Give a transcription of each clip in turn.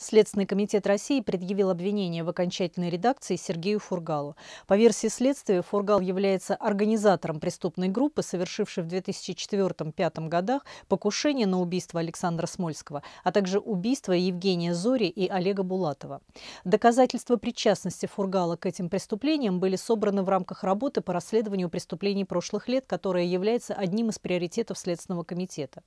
Следственный комитет России предъявил обвинение в окончательной редакции Сергею Фургалу. По версии следствия, Фургал является организатором преступной группы, совершившей в 2004-2005 годах покушение на убийство Александра Смольского, а также убийство Евгения Зори и Олега Булатова. Доказательства причастности Фургала к этим преступлениям были собраны в рамках работы по расследованию преступлений прошлых лет, которая является одним из приоритетов Следственного комитета.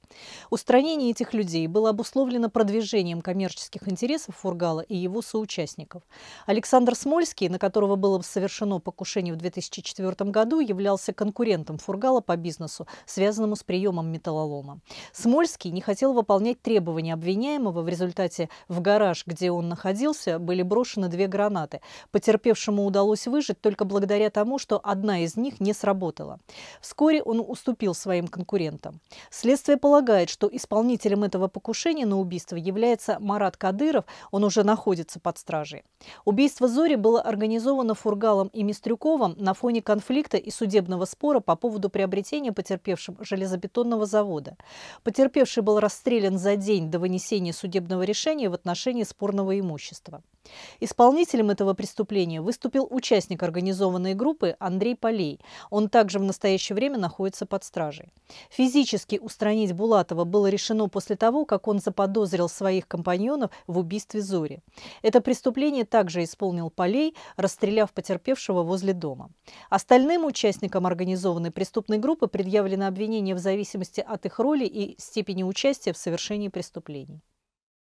Устранение этих людей было обусловлено продвижением коммерческих интересов интересов Фургала и его соучастников. Александр Смольский, на которого было совершено покушение в 2004 году, являлся конкурентом Фургала по бизнесу, связанному с приемом металлолома. Смольский не хотел выполнять требования обвиняемого. В результате в гараж, где он находился, были брошены две гранаты. Потерпевшему удалось выжить только благодаря тому, что одна из них не сработала. Вскоре он уступил своим конкурентам. Следствие полагает, что исполнителем этого покушения на убийство является Марат Кадыр. Баширов, он уже находится под стражей. Убийство Зори было организовано Фургалом и Мистрюковым на фоне конфликта и судебного спора по поводу приобретения потерпевшим железобетонного завода. Потерпевший был расстрелян за день до вынесения судебного решения в отношении спорного имущества. Исполнителем этого преступления выступил участник организованной группы Андрей Полей. Он также в настоящее время находится под стражей. Физически устранить Булатова было решено после того, как он заподозрил своих компаньонов в убийстве Зори. Это преступление также исполнил Полей, расстреляв потерпевшего возле дома. Остальным участникам организованной преступной группы предъявлено обвинение в зависимости от их роли и степени участия в совершении преступлений.